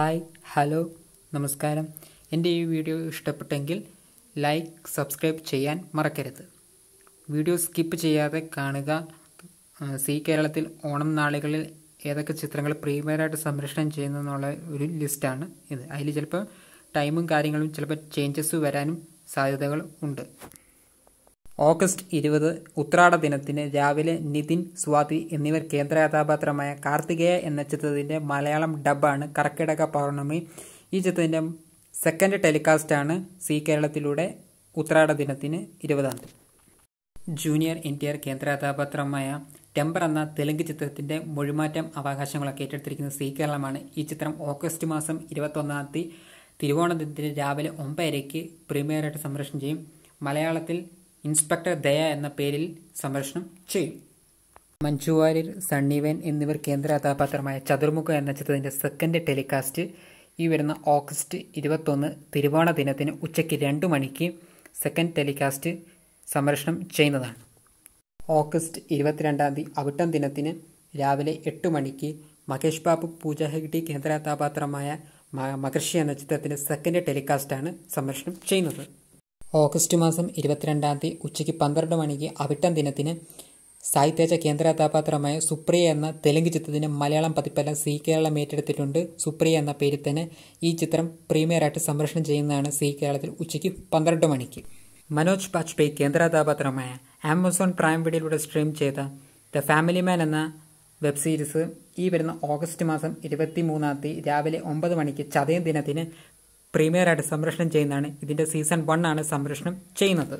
hi hello നമസ്കാരം എൻ്റെ ഈ വീഡിയോ ഇഷ്ടപ്പെട്ടെങ്കിൽ ലൈക്ക് സബ്സ്ക്രൈബ് ചെയ്യാൻ മറക്കരുത് വീഡിയോ സ്കിപ്പ് ചെയ്യാതെ കാണുക സി കേരളത്തിൽ ഓണം നാളുകളിൽ ഏതൊക്കെ ചിത്രങ്ങൾ പ്രീമിയറായിട്ട് സംരക്ഷണം ചെയ്യുന്നതെന്നുള്ള ഒരു ലിസ്റ്റാണ് ഇത് അതിൽ ചിലപ്പോൾ ടൈമും കാര്യങ്ങളും ചിലപ്പോൾ ചേഞ്ചസ് വരാനും സാധ്യതകൾ ഉണ്ട് ഓഗസ്റ്റ് ഇരുപത് ഉത്രാട ദിനത്തിന് രാവിലെ നിതിൻ സ്വാതി എന്നിവർ കേന്ദ്ര കഥാപാത്രമായ കാർത്തികേയ എന്ന ചിത്രത്തിൻ്റെ മലയാളം ഡബാണ് കർക്കിടക പൗർണമി ഈ ചിത്രത്തിൻ്റെ സെക്കൻഡ് ടെലികാസ്റ്റാണ് സി കേരളത്തിലൂടെ ഉത്രാട ദിനത്തിന് ഇരുപതാം തീയതി ജൂനിയർ എൻ ടി ആർ കേന്ദ്ര കഥാപാത്രമായ ടെമ്പർ എന്ന തെലുങ്ക് ചിത്രത്തിൻ്റെ മൊഴിമാറ്റം അവകാശങ്ങളൊക്കെ ഏറ്റെടുത്തിരിക്കുന്ന സി കേരളമാണ് ഈ ചിത്രം ഓഗസ്റ്റ് മാസം ഇരുപത്തൊന്നാം തീയതി തിരുവോണ ദിനത്തിന് രാവിലെ ഒമ്പതരയ്ക്ക് പ്രീമിയറായിട്ട് സംരക്ഷണം ചെയ്യും മലയാളത്തിൽ ഇൻസ്പെക്ടർ ദയ എന്ന പേരിൽ സംരക്ഷണം ചെയ്യും മഞ്ജു വാര്യർ സണ്ണിവൻ എന്നിവർ കേന്ദ്ര കഥാപാത്രമായ ചതുർമുഖ എന്ന ചിത്രത്തിൻ്റെ സെക്കൻഡ് ടെലികാസ്റ്റ് ഈ വരുന്ന ഓഗസ്റ്റ് ഇരുപത്തൊന്ന് തിരുവോണ ദിനത്തിന് ഉച്ചയ്ക്ക് രണ്ട് മണിക്ക് സെക്കൻഡ് ടെലികാസ്റ്റ് സംരക്ഷണം ചെയ്യുന്നതാണ് ഓഗസ്റ്റ് ഇരുപത്തിരണ്ടാം തീയതി അവിട്ടം ദിനത്തിന് രാവിലെ എട്ട് മണിക്ക് മഹേഷ് ബാബു പൂജ ഹെഗ്ഡി കേന്ദ്ര കഥാപാത്രമായ മഹർഷി എന്ന ചിത്രത്തിൻ്റെ സെക്കൻഡ് ടെലികാസ്റ്റാണ് സംരക്ഷണം ചെയ്യുന്നത് ഓഗസ്റ്റ് മാസം ഇരുപത്തിരണ്ടാം തീയതി ഉച്ചയ്ക്ക് പന്ത്രണ്ട് മണിക്ക് അവിട്ടം ദിനത്തിന് സാഹിത്യേച്ച കേന്ദ്ര കഥാപാത്രമായ സുപ്രിയ എന്ന തെലുങ്ക് ചിത്രത്തിന് മലയാളം പതിപ്പെല്ലാം സി കേരളം ഏറ്റെടുത്തിട്ടുണ്ട് സുപ്രിയ എന്ന പേരിൽ തന്നെ ഈ ചിത്രം പ്രീമിയറായിട്ട് സംരക്ഷണം ചെയ്യുന്നതാണ് സി കേരളത്തിൽ ഉച്ചയ്ക്ക് പന്ത്രണ്ട് മണിക്ക് മനോജ് ബാജ്പേയി കേന്ദ്ര കഥാപാത്രമായ ആമസോൺ പ്രൈം വീഡിയോയിലൂടെ സ്ട്രീം ചെയ്ത ദ ഫാമിലി മാൻ എന്ന വെബ് സീരീസ് ഈ വരുന്ന ഓഗസ്റ്റ് മാസം ഇരുപത്തി മൂന്നാം തീയതി രാവിലെ ഒമ്പത് മണിക്ക് ചതയം ദിനത്തിന് പ്രീമിയറായിട്ട് സംരക്ഷണം ചെയ്യുന്നതാണ് ഇതിൻ്റെ സീസൺ വൺ ആണ് സംരക്ഷണം ചെയ്യുന്നത്